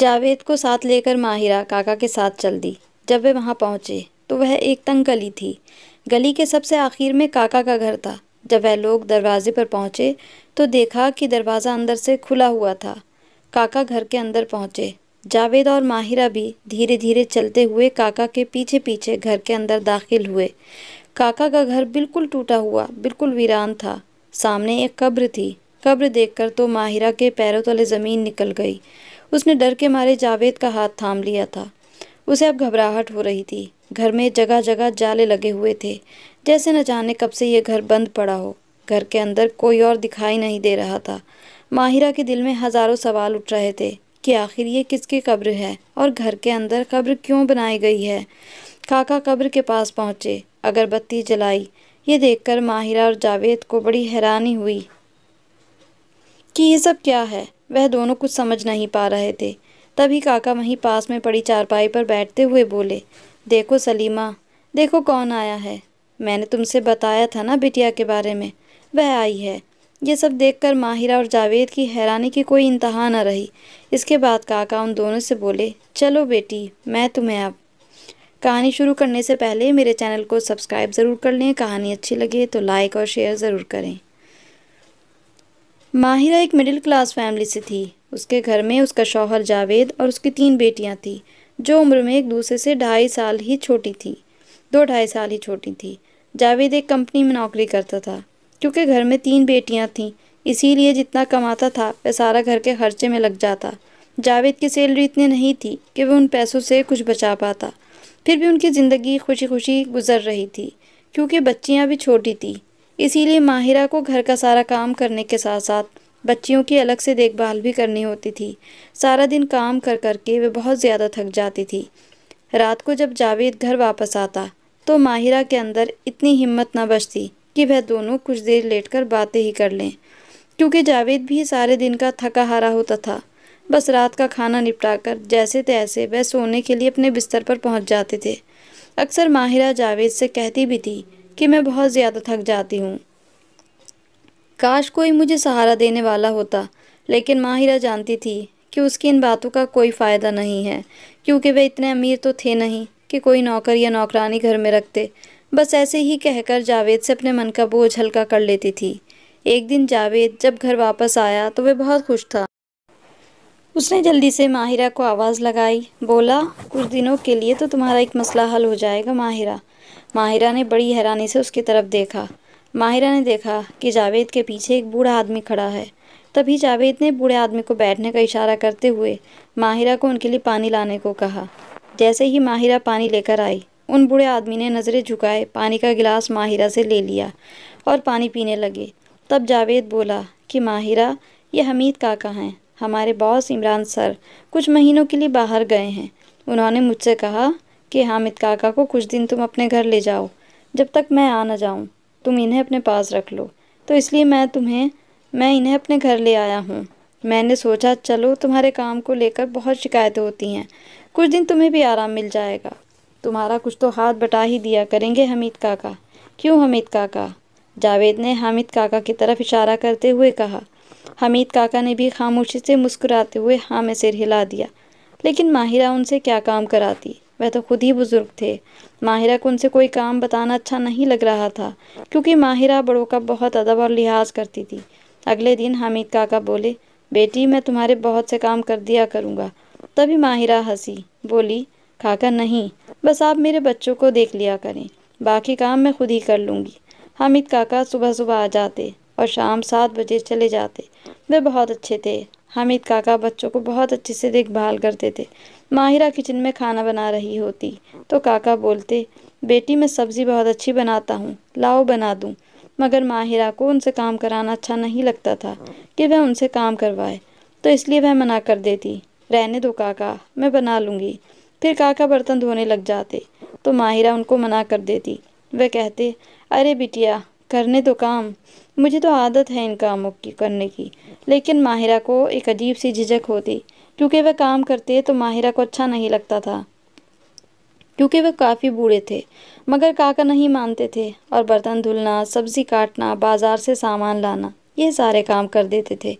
जावेद को साथ लेकर माहिरा काका के साथ चल दी जब वे वहाँ पहुँचे तो वह एक तंग गली थी गली के सबसे आखिर में काका का घर था जब वह लोग दरवाजे पर पहुँचे तो देखा कि दरवाज़ा अंदर से खुला हुआ था काका घर के अंदर पहुँचे जावेद और माहिरा भी धीरे धीरे चलते हुए काका के पीछे पीछे घर के अंदर दाखिल हुए काका का घर बिल्कुल टूटा हुआ बिल्कुल वीरान था सामने एक कब्र थी कब्र देखकर तो माहिरा के पैरों तले ज़मीन निकल गई उसने डर के मारे जावेद का हाथ थाम लिया था उसे अब घबराहट हो रही थी घर में जगह जगह जाले लगे हुए थे जैसे न जाने कब से यह घर बंद पड़ा हो घर के अंदर कोई और दिखाई नहीं दे रहा था माहिरा के दिल में हज़ारों सवाल उठ रहे थे कि आखिर ये किसकी कब्र है और घर के अंदर कब्र क्यों बनाई गई है काका कब्र के पास पहुँचे अगरबत्ती जलाई ये देखकर माहिरा और जावेद को बड़ी हैरानी हुई कि ये सब क्या है वह दोनों कुछ समझ नहीं पा रहे थे तभी काका वहीं पास में पड़ी चारपाई पर बैठते हुए बोले देखो सलीमा देखो कौन आया है मैंने तुमसे बताया था ना बिटिया के बारे में वह आई है ये सब देखकर माहिरा और जावेद की हैरानी की कोई इंतहा न रही इसके बाद काका उन दोनों से बोले चलो बेटी मैं तुम्हें अब कहानी शुरू करने से पहले मेरे चैनल को सब्सक्राइब ज़रूर कर लें कहानी अच्छी लगे तो लाइक और शेयर ज़रूर करें माहिरा एक मिडिल क्लास फैमिली से थी उसके घर में उसका शौहर जावेद और उसकी तीन बेटियां थीं जो उम्र में एक दूसरे से ढाई साल ही छोटी थी दो ढाई साल ही छोटी थी जावेद एक कंपनी में नौकरी करता था क्योंकि घर में तीन बेटियां थीं इसीलिए जितना कमाता था वह सारा घर के खर्चे में लग जाता जावेद की सैलरी इतनी नहीं थी कि वह उन पैसों से कुछ बचा पाता फिर भी उनकी ज़िंदगी खुशी खुशी गुजर रही थी क्योंकि बच्चियाँ भी छोटी थीं इसीलिए माहिरा को घर का सारा काम करने के साथ साथ बच्चियों की अलग से देखभाल भी करनी होती थी सारा दिन काम कर कर के वे बहुत ज़्यादा थक जाती थी रात को जब जावेद घर वापस आता तो माहिरा के अंदर इतनी हिम्मत ना बचती कि वह दोनों कुछ देर लेटकर बातें ही कर लें क्योंकि जावेद भी सारे दिन का थका हारा होता था बस रात का खाना निपटाकर जैसे तैसे वह सोने के लिए अपने बिस्तर पर पहुंच जाते थे अक्सर माहिरा जावेद से कहती भी थी कि मैं बहुत ज़्यादा थक जाती हूँ काश कोई मुझे सहारा देने वाला होता लेकिन माहिरा जानती थी कि उसकी इन बातों का कोई फ़ायदा नहीं है क्योंकि वे इतने अमीर तो थे नहीं कि कोई नौकर या नौकरानी घर में रखते बस ऐसे ही कहकर जावेद से अपने मन का बोझ हल्का कर लेती थी एक दिन जावेद जब घर वापस आया तो वह बहुत खुश था उसने जल्दी से माहिरा को आवाज़ लगाई बोला कुछ दिनों के लिए तो तुम्हारा एक मसला हल हो जाएगा माहिरा माहिरा ने बड़ी हैरानी से उसकी तरफ देखा माहिरा ने देखा कि जावेद के पीछे एक बूढ़ा आदमी खड़ा है तभी जावेद ने बूढ़े आदमी को बैठने का इशारा करते हुए माहिरा को उनके लिए पानी लाने को कहा जैसे ही माहिरा पानी लेकर आई उन बूढ़े आदमी ने नज़रें झुकाए पानी का गिलास माहिरा से ले लिया और पानी पीने लगे तब जावेद बोला कि माहिरा ये हमीद काका हैं हमारे बॉस इमरान सर कुछ महीनों के लिए बाहर गए हैं उन्होंने मुझसे कहा कि हामिद काका को कुछ दिन तुम अपने घर ले जाओ जब तक मैं आ ना जाऊँ तुम इन्हें अपने पास रख लो तो इसलिए मैं तुम्हें मैं इन्हें अपने घर ले आया हूँ मैंने सोचा चलो तुम्हारे काम को लेकर बहुत शिकायतें होती हैं कुछ दिन तुम्हें भी आराम मिल जाएगा तुम्हारा कुछ तो हाथ बटा ही दिया करेंगे हमीद काका क्यों हमीद काका जावेद ने हामिद काका की तरफ इशारा करते हुए कहा हमीद काका ने भी खामोशी से मुस्कुराते हुए हाँ में सिर हिला दिया लेकिन माहिरा उनसे क्या काम कराती वह तो खुद ही बुज़ुर्ग थे माहिरा को उनसे कोई काम बताना अच्छा नहीं लग रहा था क्योंकि माहिरा बड़ों का बहुत अदब और लिहाज करती थी अगले दिन हामिद काका बोले बेटी मैं तुम्हारे बहुत से काम कर दिया करूँगा तभी माहिरा हंसी बोली काका नहीं बस आप मेरे बच्चों को देख लिया करें बाकी काम मैं खुद ही कर लूँगी हामिद काका सुबह सुबह आ जाते और शाम सात बजे चले जाते वे बहुत अच्छे थे हामिद काका बच्चों को बहुत अच्छे से देखभाल करते थे माहिरा किचन में खाना बना रही होती तो काका बोलते बेटी मैं सब्ज़ी बहुत अच्छी बनाता हूँ लाओ बना दूँ मगर माहिरा को उनसे काम कराना अच्छा नहीं लगता था कि वह उनसे काम करवाए तो इसलिए वह मना कर देती रहने दो काका मैं बना लूँगी फिर काका बर्तन धोने लग जाते तो माहिरा उनको मना कर देती वह कहते अरे बिटिया करने दो काम मुझे तो आदत है इन कामों की करने की लेकिन माहिरा को एक अजीब सी झिझक होती क्योंकि वह काम करते तो माहिरा को अच्छा नहीं लगता था क्योंकि वह काफ़ी बूढ़े थे मगर काका नहीं मानते थे और बर्तन धुलना सब्जी काटना बाजार से सामान लाना ये सारे काम कर देते थे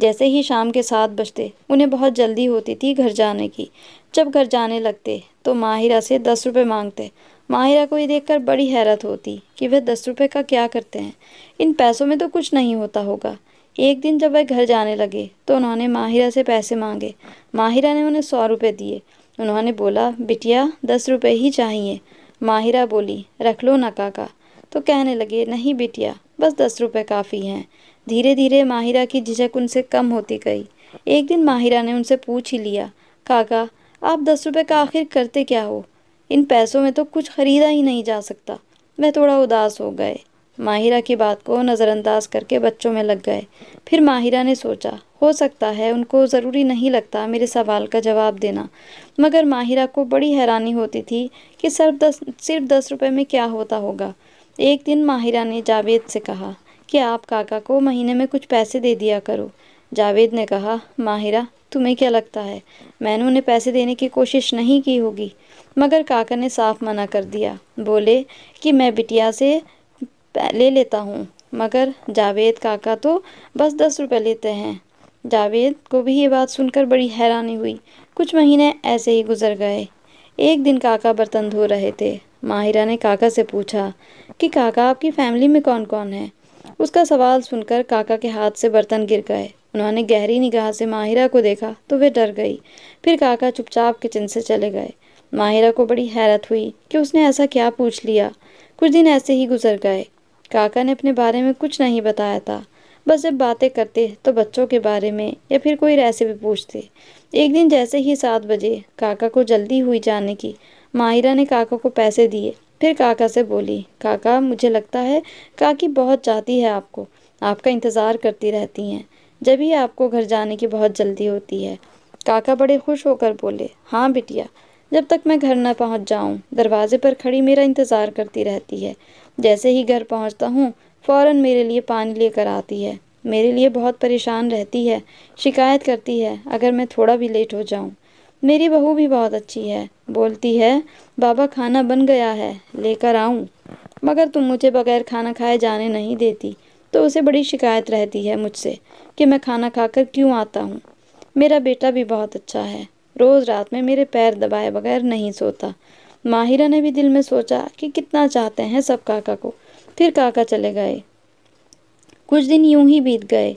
जैसे ही शाम के साथ बजते उन्हें बहुत जल्दी होती थी घर जाने की जब घर जाने लगते तो माहिरा से दस रुपये मांगते माहिरा को ये देखकर बड़ी हैरत होती कि वह दस रुपये का क्या करते हैं इन पैसों में तो कुछ नहीं होता होगा एक दिन जब वह घर जाने लगे तो उन्होंने माहिरा से पैसे मांगे माहिरा ने उन्हें सौ रुपये दिए उन्होंने बोला बिटिया दस रुपये ही चाहिए माहिरा बोली रख लो ना काका तो कहने लगे नहीं बिटिया बस दस रुपये काफ़ी हैं धीरे धीरे माहिरा की झिझक उनसे कम होती गई एक दिन माहिरा ने उनसे पूछ ही लिया काका आप दस रुपये का आखिर करते क्या हो इन पैसों में तो कुछ ख़रीदा ही नहीं जा सकता मैं थोड़ा उदास हो गए माहिरा की बात को नज़रअंदाज करके बच्चों में लग गए फिर माहिरा ने सोचा हो सकता है उनको ज़रूरी नहीं लगता मेरे सवाल का जवाब देना मगर माहिरा को बड़ी हैरानी होती थी कि सिर्फ दस सिर्फ दस रुपये में क्या होता होगा एक दिन माहिरा ने जावेद से कहा कि आप काका को महीने में कुछ पैसे दे दिया करो जावेद ने कहा माहिरा तुम्हें क्या लगता है मैंने उन्हें पैसे देने की कोशिश नहीं की होगी मगर काका ने साफ मना कर दिया बोले कि मैं बिटिया से ले लेता हूँ मगर जावेद काका तो बस दस रुपये लेते हैं जावेद को भी ये बात सुनकर बड़ी हैरानी हुई कुछ महीने ऐसे ही गुजर गए एक दिन काका बर्तन धो रहे थे माहिरा ने काका से पूछा कि काका आपकी फैमिली में कौन कौन है उसका सवाल सुनकर काका के हाथ से बर्तन गिर गए उन्होंने गहरी निगाह से माहिरा को देखा तो वे डर गई फिर काका चुपचाप किचन से चले गए माहिरा को बड़ी हैरत हुई कि उसने ऐसा क्या पूछ लिया कुछ दिन ऐसे ही गुजर गए काका ने अपने बारे में कुछ नहीं बताया था बस जब बातें करते तो बच्चों के बारे में या फिर कोई भी पूछते एक दिन जैसे ही सात बजे काका को जल्दी हुई जाने की माहिरा ने काका को पैसे दिए फिर काका से बोली काका मुझे लगता है काकी बहुत चाहती है आपको आपका इंतज़ार करती रहती हैं जब ही आपको घर जाने की बहुत जल्दी होती है काका बड़े खुश होकर बोले हाँ बिटिया जब तक मैं घर न पहुंच जाऊं। दरवाजे पर खड़ी मेरा इंतज़ार करती रहती है जैसे ही घर पहुंचता हूं, फ़ौरन मेरे लिए पानी लेकर आती है मेरे लिए बहुत परेशान रहती है शिकायत करती है अगर मैं थोड़ा भी लेट हो जाऊं। मेरी बहू भी बहुत अच्छी है बोलती है बाबा खाना बन गया है लेकर आऊँ मगर तुम मुझे बगैर खाना खाए जाने नहीं देती तो उसे बड़ी शिकायत रहती है मुझसे कि मैं खाना खाकर क्यों आता हूँ मेरा बेटा भी बहुत अच्छा है रोज़ रात में मेरे पैर दबाए बगैर नहीं सोता माहिरा ने भी दिल में सोचा कि कितना चाहते हैं सब काका को फिर काका चले गए कुछ दिन यूं ही बीत गए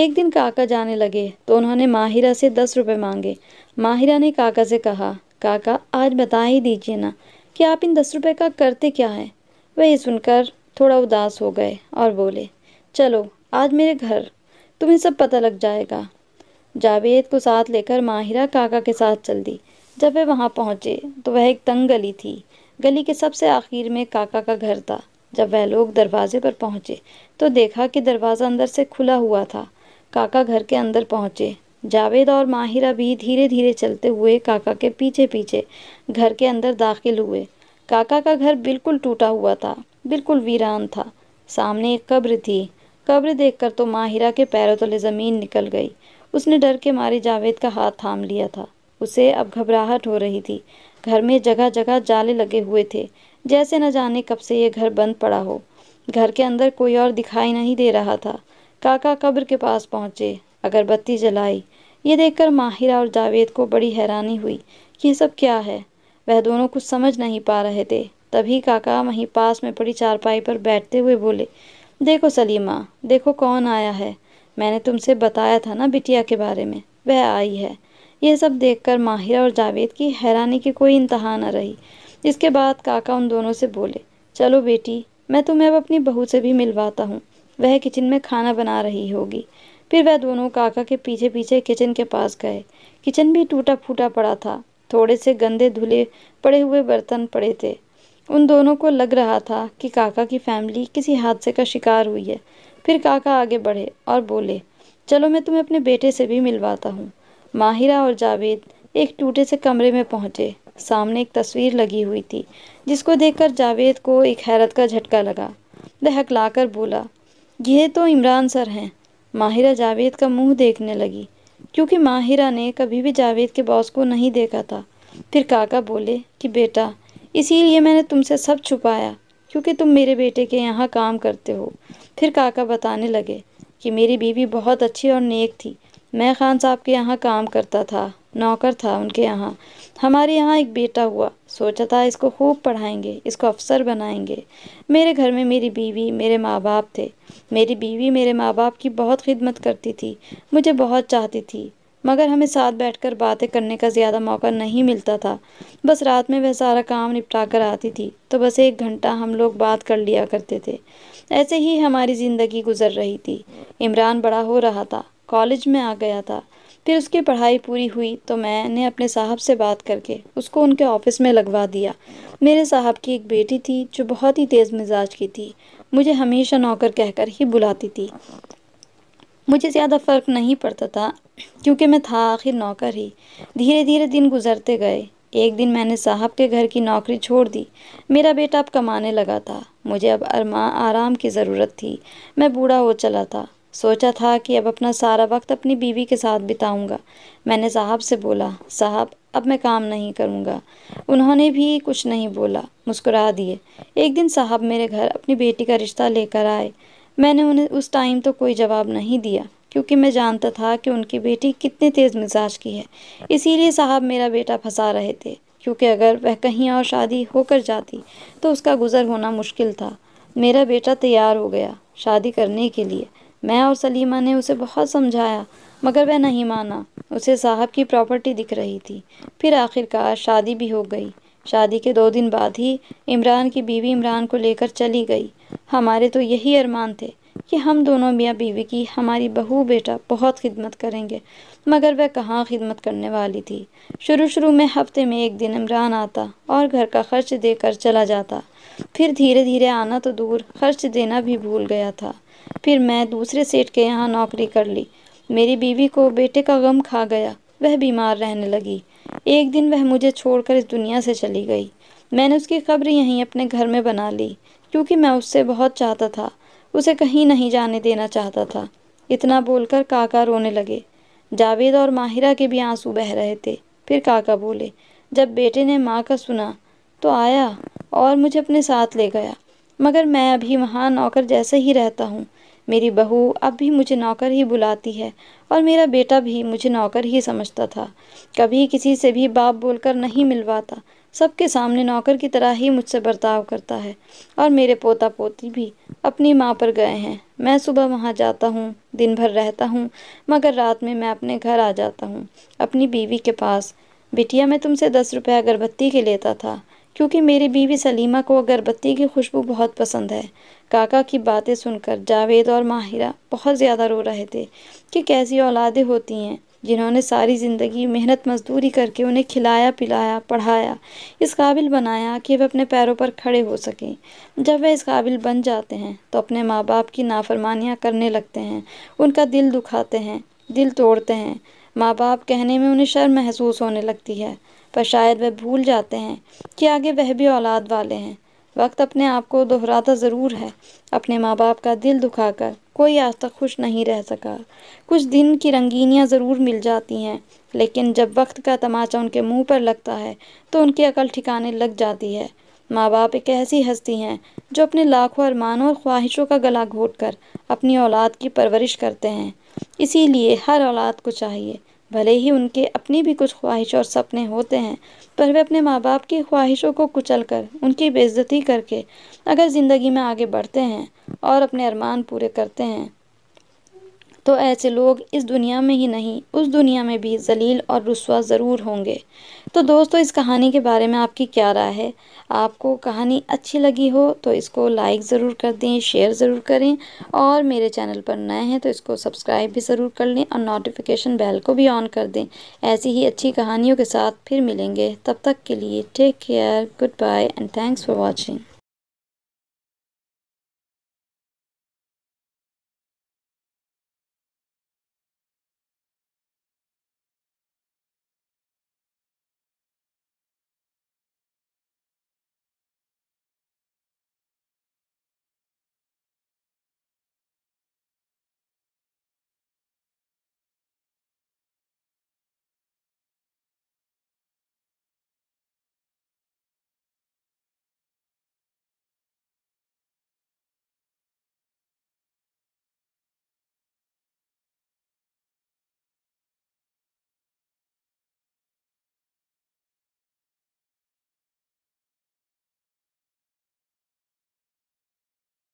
एक दिन काका जाने लगे तो उन्होंने माहिरा से दस रुपए मांगे माहिरा ने काका से कहा काका आज बता ही दीजिए ना कि आप इन दस रुपए का करते क्या है वह सुनकर थोड़ा उदास हो गए और बोले चलो आज मेरे घर तुम्हें सब पता लग जाएगा जावेद को साथ लेकर माहिरा काका के साथ चल दी जब वे वहाँ पहुँचे तो वह एक तंग गली थी गली के सबसे आखिर में काका का घर था जब वह लोग दरवाजे पर पहुँचे तो देखा कि दरवाज़ा अंदर से खुला हुआ था काका घर के अंदर पहुँचे जावेद और माहिरा भी धीरे धीरे चलते हुए काका के पीछे पीछे घर के अंदर दाखिल हुए काका का घर बिल्कुल टूटा हुआ था बिल्कुल वीरान था सामने एक कब्र थी कब्र देखकर तो माहिरा के पैरों तले ज़मीन निकल गई उसने डर के मारे जावेद का हाथ थाम लिया था उसे अब घबराहट हो रही थी घर में जगह जगह जाले लगे हुए थे जैसे न जाने कब से ये घर बंद पड़ा हो घर के अंदर कोई और दिखाई नहीं दे रहा था काका कब्र के पास पहुंचे अगरबत्ती जलाई ये देखकर माहिरा और जावेद को बड़ी हैरानी हुई कि यह सब क्या है वह दोनों कुछ समझ नहीं पा रहे थे तभी काका वहीं पास में पड़ी चारपाई पर बैठते हुए बोले देखो सलीमा देखो कौन आया है मैंने तुमसे बताया था ना बिटिया के बारे में वह आई है यह सब देखकर माहिरा और जावेद की हैरानी की कोई इंतहा न रही इसके बाद काका उन दोनों से बोले चलो बेटी मैं तुम्हें अब अपनी बहू से भी मिलवाता हूँ वह किचन में खाना बना रही होगी फिर वह दोनों काका के पीछे पीछे किचन के पास गए किचन भी टूटा फूटा पड़ा था थोड़े से गंदे धुले पड़े हुए बर्तन पड़े थे उन दोनों को लग रहा था कि काका की फैमिली किसी हादसे का शिकार हुई है फिर काका आगे बढ़े और बोले चलो मैं तुम्हें अपने बेटे से भी मिलवाता हूँ माहिरा और जावेद एक टूटे से कमरे में पहुँचे सामने एक तस्वीर लगी हुई थी जिसको देखकर जावेद को एक हैरत का झटका लगा वह हकलाकर बोला यह तो इमरान सर हैं माहिरा जावेद का मुंह देखने लगी क्योंकि माहिरा ने कभी भी जावेद के बॉस को नहीं देखा था फिर काका बोले कि बेटा इसीलिए मैंने तुमसे सब छुपाया क्योंकि तुम मेरे बेटे के यहाँ काम करते हो फिर काका बताने लगे कि मेरी बीवी बहुत अच्छी और नेक थी मैं खान साहब के यहाँ काम करता था नौकर था उनके यहाँ हमारे यहाँ एक बेटा हुआ सोचा था इसको खूब पढ़ाएंगे इसको अफसर बनाएंगे मेरे घर में मेरी बीवी मेरे माँ बाप थे मेरी बीवी मेरे माँ बाप की बहुत खिदमत करती थी मुझे बहुत चाहती थी मगर हमें साथ बैठकर बातें करने का ज़्यादा मौका नहीं मिलता था बस रात में वह सारा काम निपटा कर आती थी तो बस एक घंटा हम लोग बात कर लिया करते थे ऐसे ही हमारी ज़िंदगी गुजर रही थी इमरान बड़ा हो रहा था कॉलेज में आ गया था फिर उसकी पढ़ाई पूरी हुई तो मैंने अपने साहब से बात करके उसको उनके ऑफ़िस में लगवा दिया मेरे साहब की एक बेटी थी जो बहुत ही तेज़ मिजाज की थी मुझे हमेशा नौकर कहकर ही बुलाती थी मुझे ज़्यादा फ़र्क नहीं पड़ता था क्योंकि मैं था आखिर नौकर ही धीरे धीरे दिन गुजरते गए एक दिन मैंने साहब के घर की नौकरी छोड़ दी मेरा बेटा अब कमाने लगा था मुझे अब अरमा आराम की ज़रूरत थी मैं बूढ़ा हो चला था सोचा था कि अब अपना सारा वक्त अपनी बीवी के साथ बिताऊंगा मैंने साहब से बोला साहब अब मैं काम नहीं करूंगा उन्होंने भी कुछ नहीं बोला मुस्कुरा दिए एक दिन साहब मेरे घर अपनी बेटी का रिश्ता लेकर आए मैंने उन्हें उस टाइम तो कोई जवाब नहीं दिया क्योंकि मैं जानता था कि उनकी बेटी कितने तेज़ मिजाज की है इसीलिए साहब मेरा बेटा फंसा रहे थे क्योंकि अगर वह कहीं और शादी होकर जाती तो उसका गुज़र होना मुश्किल था मेरा बेटा तैयार हो गया शादी करने के लिए मैं और सलीमा ने उसे बहुत समझाया मगर वह नहीं माना उसे साहब की प्रॉपर्टी दिख रही थी फिर आखिरकार शादी भी हो गई शादी के दो दिन बाद ही इमरान की बीवी इमरान को लेकर चली गई हमारे तो यही अरमान थे कि हम दोनों मियाँ बीवी की हमारी बहू बेटा बहुत खिदमत करेंगे मगर वह कहाँ खिदमत करने वाली थी शुरू शुरू में हफ्ते में एक दिन इमरान आता और घर का खर्च देकर चला जाता फिर धीरे धीरे आना तो दूर खर्च देना भी भूल गया था फिर मैं दूसरे सेठ के यहाँ नौकरी कर ली मेरी बीवी को बेटे का गम खा गया वह बीमार रहने लगी एक दिन वह मुझे छोड़कर इस दुनिया से चली गई मैंने उसकी खबर यहीं अपने घर में बना ली क्योंकि मैं उससे बहुत चाहता था उसे कहीं नहीं जाने देना चाहता था इतना बोलकर काका रोने लगे जावेद और माहिरा के भी आंसू बह रहे थे फिर काका बोले जब बेटे ने माँ का सुना तो आया और मुझे अपने साथ ले गया मगर मैं अभी वहाँ नौकर जैसे ही रहता हूँ मेरी बहू अब भी मुझे नौकर ही बुलाती है और मेरा बेटा भी मुझे नौकर ही समझता था कभी किसी से भी बाप बोलकर नहीं मिलवाता सबके सामने नौकर की तरह ही मुझसे बर्ताव करता है और मेरे पोता पोती भी अपनी माँ पर गए हैं मैं सुबह वहाँ जाता हूँ दिन भर रहता हूँ मगर रात में मैं अपने घर आ जाता हूँ अपनी बीवी के पास बिटिया मैं तुमसे दस रुपये अगरबत्ती के लेता था क्योंकि मेरी बीवी सलीमा को अगरबत्ती की खुशबू बहुत पसंद है काका की बातें सुनकर जावेद और माहिरा बहुत ज़्यादा रो रहे थे कि कैसी औलादें होती हैं जिन्होंने सारी ज़िंदगी मेहनत मज़दूरी करके उन्हें खिलाया पिलाया पढ़ाया इस काबिल बनाया कि वे अपने पैरों पर खड़े हो सकें जब वे इस काबिल बन जाते हैं तो अपने माँ बाप की नाफरमानियाँ करने लगते हैं उनका दिल दुखाते हैं दिल तोड़ते हैं माँ बाप कहने में उन्हें शर्म महसूस होने लगती है पर शायद वह भूल जाते हैं कि आगे वह भी औलाद वाले हैं वक्त अपने आप को दोहराता ज़रूर है अपने माँ बाप का दिल दुखाकर कोई आज तक खुश नहीं रह सका कुछ दिन की रंगीनियाँ ज़रूर मिल जाती हैं लेकिन जब वक्त का तमाचा उनके मुंह पर लगता है तो उनकी अकल ठिकाने लग जाती है माँ बाप एक ऐसी हस्ती हैं जो अपने लाखों अरमानों और ख्वाहिशों का गला घोट कर अपनी औलाद की परवरिश करते हैं इसीलिए हर औलाद को चाहिए भले ही उनके अपनी भी कुछ ख्वाहिश और सपने होते हैं पर वे अपने माँ बाप की ख्वाहिशों को कुचल कर उनकी बेइज्जती करके अगर ज़िंदगी में आगे बढ़ते हैं और अपने अरमान पूरे करते हैं तो ऐसे लोग इस दुनिया में ही नहीं उस दुनिया में भी जलील और रसवा ज़रूर होंगे तो दोस्तों इस कहानी के बारे में आपकी क्या राय है आपको कहानी अच्छी लगी हो तो इसको लाइक ज़रूर कर दें शेयर ज़रूर करें और मेरे चैनल पर नए हैं तो इसको सब्सक्राइब भी ज़रूर कर लें और नोटिफिकेशन बेल को भी ऑन कर दें ऐसी ही अच्छी कहानियों के साथ फिर मिलेंगे तब तक के लिए take care good bye and thanks for watching